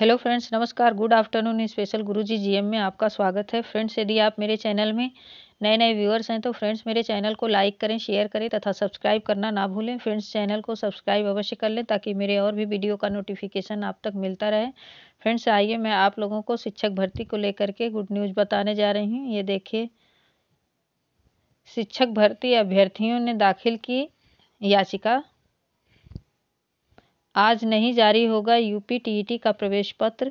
hello friends नमस्कार good afternoon special Guruji GM में आपका स्वागत है फ्रेंड्स यदि आप मेरे चैनल में नए नए व्यूअर्स हैं तो फ्रेंड्स मेरे चैनल को लाइक करें शेयर करें तथा सब्सक्राइब करना ना भूलें फ्रेंड्स चैनल को सब्सक्राइब अवश्य कर लें ताकि मेरे और भी वीडियो का नोटिफिकेशन आप तक मिलता रहे फ्रेंड्स आइए मैं आप लोगों को शिक्षक भर्ती को लेकर के गुड न्यूज़ बताने जा रही हूँ ये देखिए शिक्षक भर्ती अभ्यर्थियों ने दाखिल की याचिका आज नहीं जारी होगा यूपी टीईटी का प्रवेश पत्र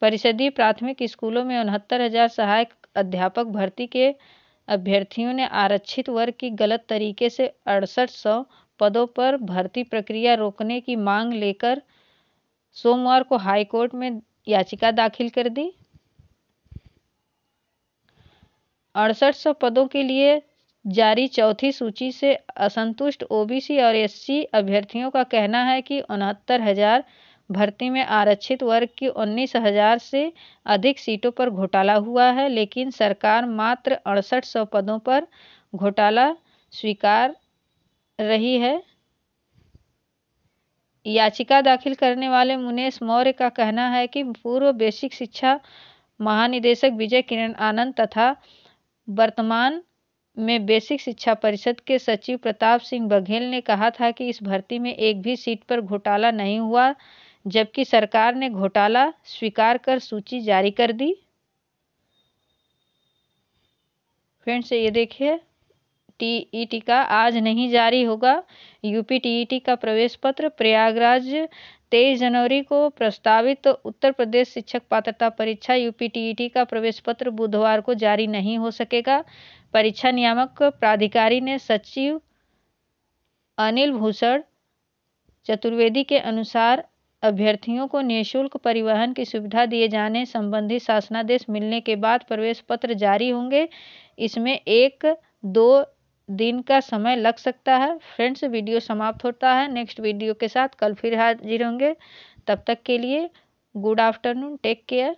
परिषदीय प्राथमिक स्कूलों में उनहत्तर हजार सहायक अध्यापक भर्ती के अभ्यर्थियों ने आरक्षित वर्ग की गलत तरीके से अड़सठ सौ पदों पर भर्ती प्रक्रिया रोकने की मांग लेकर सोमवार को हाईकोर्ट में याचिका दाखिल कर दी अड़सठ सौ पदों के लिए जारी चौथी सूची से असंतुष्ट ओबीसी और एससी अभ्यर्थियों का कहना है कि उनहत्तर हजार भर्ती में आरक्षित वर्ग की उन्नीस हजार से अधिक सीटों पर घोटाला हुआ है लेकिन सरकार मात्र अड़सठ सौ पदों पर घोटाला स्वीकार रही है याचिका दाखिल करने वाले मुनेश मौर्य का कहना है कि पूर्व बेसिक शिक्षा महानिदेशक विजय किरण आनंद तथा वर्तमान में बेसिक शिक्षा परिषद के सचिव प्रताप सिंह बघेल ने कहा था कि इस भर्ती में एक भी सीट पर घोटाला नहीं हुआ जबकि सरकार ने घोटाला स्वीकार कर सूची जारी कर दी फ्रेंड्स ये देखिए टीईटी e का आज नहीं जारी होगा यूपी टीईटी e का प्रवेश पत्र प्रयागराज तेईस जनवरी को प्रस्तावित उत्तर प्रदेश शिक्षक पात्रता परीक्षा यूपी टीईटी e का प्रवेश पत्र बुधवार को जारी नहीं हो सकेगा परीक्षा नियामक प्राधिकारी ने सचिव अनिल भूषण चतुर्वेदी के अनुसार अभ्यर्थियों को निःशुल्क परिवहन की सुविधा दिए जाने संबंधी शासनादेश मिलने के बाद प्रवेश पत्र जारी होंगे इसमें एक दो दिन का समय लग सकता है फ्रेंड्स वीडियो समाप्त होता है नेक्स्ट वीडियो के साथ कल फिर हाजिर होंगे तब तक के लिए गुड आफ्टरनून टेक केयर